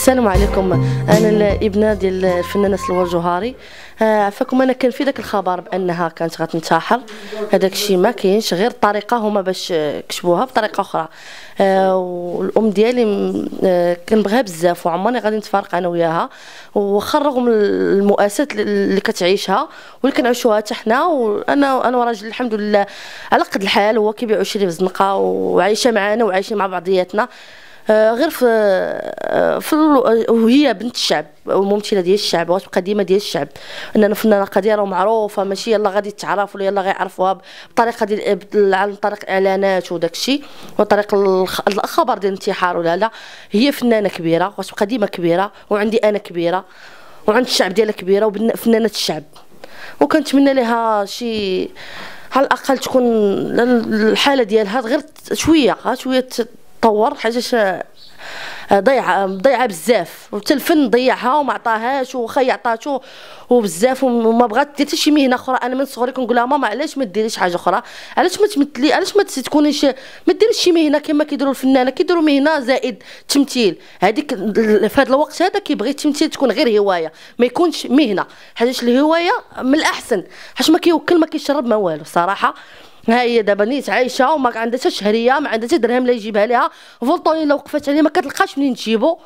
السلام عليكم انا الابنه ديال الفنانه سلوى الجوهري آه، عفاكم انا كان في داك الخبر بانها كانت غتنتحر هذاك الشيء ما كاينش غير الطريقه هما باش كتبوها بطريقه اخرى آه، والام ديالي آه، كنبغيها بزاف وعمرني غادي نتفارق انا وياها واخا رغم المؤاسات اللي كتعيشها واللي كنعيشوها حتى حنا وانا انا وراجل الحمد لله على قد الحال هو كيبيع وشري في الزنقه وعايشه معانا وعايشه مع بعضياتنا آه، غير في آه، في وهي بنت الشعب ممثله ديال الشعب وغتبقى ديما ديال الشعب اننا الفنانه ديالها معروفه ماشي يلا غادي تعرف ولا يلا غيعرفوها بطريقه ديال آه، عن طريق اعلانات وداك الشيء وطريق الخبر ديال الانتحار ولا لا هي فنانه كبيره وغتبقى ديما كبيره وعندي انا كبيره وعند الشعب ديالها كبيره وفنانه الشعب وكنتمنى لها شي على الاقل تكون الحاله ديالها غير شويه شويه طور حاجه ضيعه ضيعه بزاف وحتى الفن ضيعها وما عطاهاش وخا عطاتو وبزاف وما بغات دير حتى شي مهنه اخرى انا من صغري كنقول لها ماما علاش ما ديريش حاجه اخرى علاش ما تمثلي علاش ما تكونيش ما ديريش شي مهنه كما كيديروا الفنانه كيديروا مهنه زائد تمثيل هذيك في هذا الوقت هذا كيبغي التمثيل تكون غير هوايه ما يكونش مهنه حيت الهوايه من الاحسن حيت ما كيوكل ما كيشرب ما والو صراحه هي دابا نيت عايشه وما عندها حتى شهريه ما عندها حتى درهم لا يجيبها لها فولطوني لو وقفات عليه ما كتلقاش منين تجيبو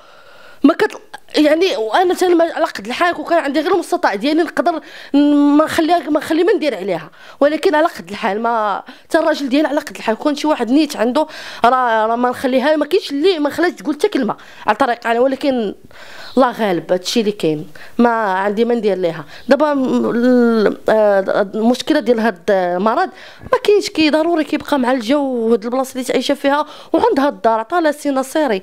ما كتلقاش يعني وانا ثاني على قد الحال وكان عندي غير المستطاع ديالي نقدر ما نخليها ما نخلي ما ندير عليها ولكن على قد الحال ما حتى الراجل ديالي على قد الحال كون شي واحد نيت عنده راه راه ما نخليها ما كاينش اللي ما خلاش تقول حتى كلمه على طريق انا يعني. ولكن الله غالب هادشي اللي كاين ما عندي ما ندير ليها دابا المشكله آه، ديال هاد المرض ما كاينش كي ضروري كيبقى مع الجو وهاد البلاصه اللي تعيشه فيها وعندها الدار عطاها سينا نصيري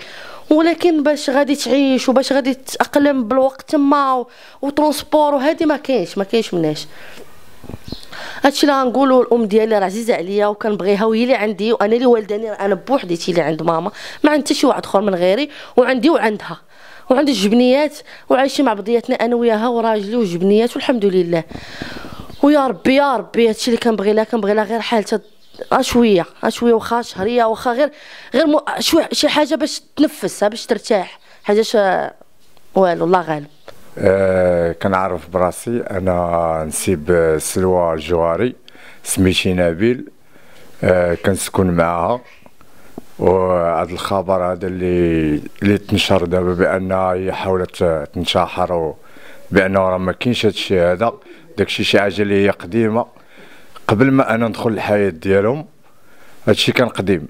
ولكن باش غادي تعيش وباش غادي تتاقلم بالوقت تما وترونسبور وهذه ما كاينش ما كاينش مناش هادشي اللي غنقولو الام ديالي راه عزيزه عليا وكنبغيها وهي اللي عندي وانا اللي والداني انا بوحديتي اللي عند ماما ما عند حتى شي واحد اخر من غيري وعندي وعندها وعندي الجبنيات وعايشين مع بعضياتنا انا وياها وراجلي وجبنيات والحمد لله ويا ربي يا ربي هادشي اللي كنبغي لها كنبغي لها غير حالتها شويه شويه واخا شهريه واخا غير غير شي حاجه باش تنفس باش ترتاح حاجه والو الله غالب آه كنعرف براسي انا نسيب سلوى الجواري سميتي نبيل آه كنسكن معاها وهذا الخبر هذا اللي اللي تنشر دابا بانها هي حاولت تنتحر بانه راه ما كاينش هذا الشيء هذا داك الشيء شي حاجه اللي هي قديمه قبل ما انا ندخل الحياه ديالهم هادشي كان قديم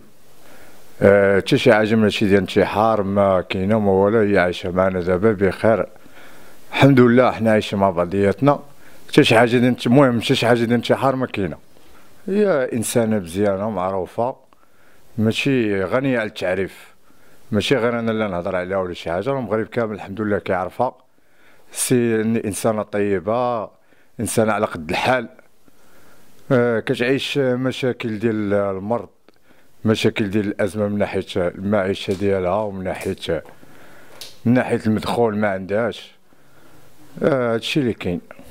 تشي شي حاجه من هادشي ديال انتحار حار ما كاينه ما والو هي عايشه معنا دابا بخير الحمد لله حنا عايشين مع بعضياتنا حتى شي حاجه ديال المهم حتى شي حاجه ديال انتحار حار ما كاينه هي انسانه مزيانه معروفه ماشي غنيه على التعريف ماشي غير انا اللي نهضر عليها ولا شي حاجه المغرب كامل الحمد لله كيعرفها سي انسانه طيبه انسانه على قد الحال آه، كتعيش مشاكل ديال المرض مشاكل ديال الازمه من ناحيه المعيشه ديالها ومن ناحيه من ناحيه المدخول ما عندهاش آه، هادشي آه اللي كاين